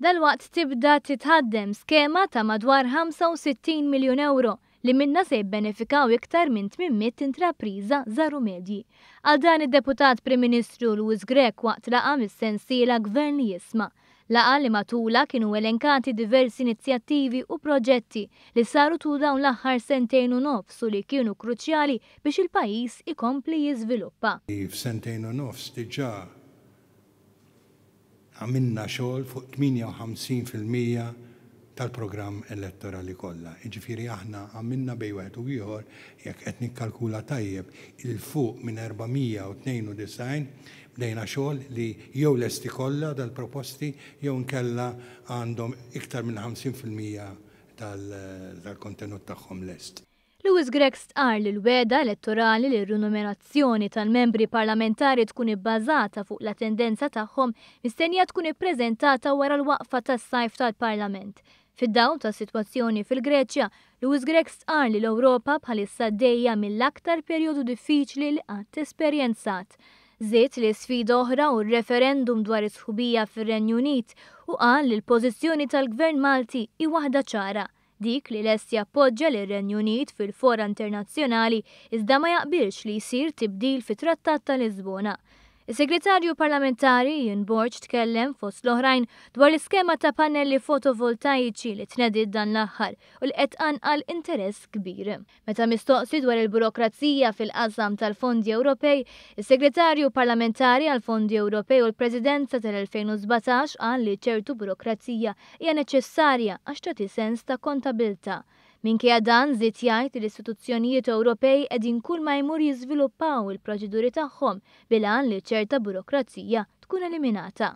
Dalwaqt tibda titħaddem skema ta' madwar 65 miljon euro li minna se jibbenefikaw iktar minn 800 intrapriża zaru medji. Għal dan id-deputat Prim Ministru Luis Grek waqt laqa mis-sensiela gvern li jisma' laqa li matula kienu elenkati diversi inizjattivi u proġetti li saru tu dawn l-aħħar sentejn u nofs u li kienu kruċjali biex il-pajis ikompli jiżviluppa. F'sentejn u nofs diġà għamilna xogħol fuq 58% tal-programm elettorali kollha. Iġifieri aħna għamilna bej wieħed u ieħor jekk qed nikkalkula tajjeb il-fuq minn 492 bdejna xogħol li jew lesti kollha dal-proposti jew nkella għandhom iktar minn 50% tal-kontenut tagħhom lest. Lewis Grex stqar li l-weda elettorali li r rinominazzjoni tal-membri parlamentari tkun ibbażata fuq l tendenza tagħhom mistennija tkun ippreżentata wara l-waqfa tas-sajf tal-Parlament. Fid-dawn ta' sitwazzjoni fil-Greċja, Lewis Grex stqar li l-Ewropa bħalissa dejja mill-aktar perjodu diffiċli li qatt esperjenzat. Ziet li sfida oħra u referendum dwar is-sħubija fir-Renju Unit u qal li l-pożizzjoni tal-Gvern Malti hi waħda ċara dik li lest jappoġġa l renju Unit fil-fora internazzjonali iżda ma jaqbilx li jsir tibdil fit-Trattat tal Lisbona. Is-segretarju parlamentari Jun Borċ tkellem fost l-oħrajn dwar l-iskema ta' pannelli fotovoltaiċi li tnedid dan l-aħħar u l-qed għal interess kbir. Meta mistoqsi dwar il-burokrazija fil-qasam tal-Fondi Ewropej, is-segretarju parlamentari għal-Fondi Ewropej u l-Presidenza tal-2017 għal li ċertu burokrazija hija neċessarja għax tagħti sens ta' kontabilta' Minkejja dan zitt jgħid l-istituzzjonijiet Ewropej qegħdin kull ma jmur jiżviluppaw il-proċeduri tagħhom bilan li ċerta burokrazija tkun eliminata.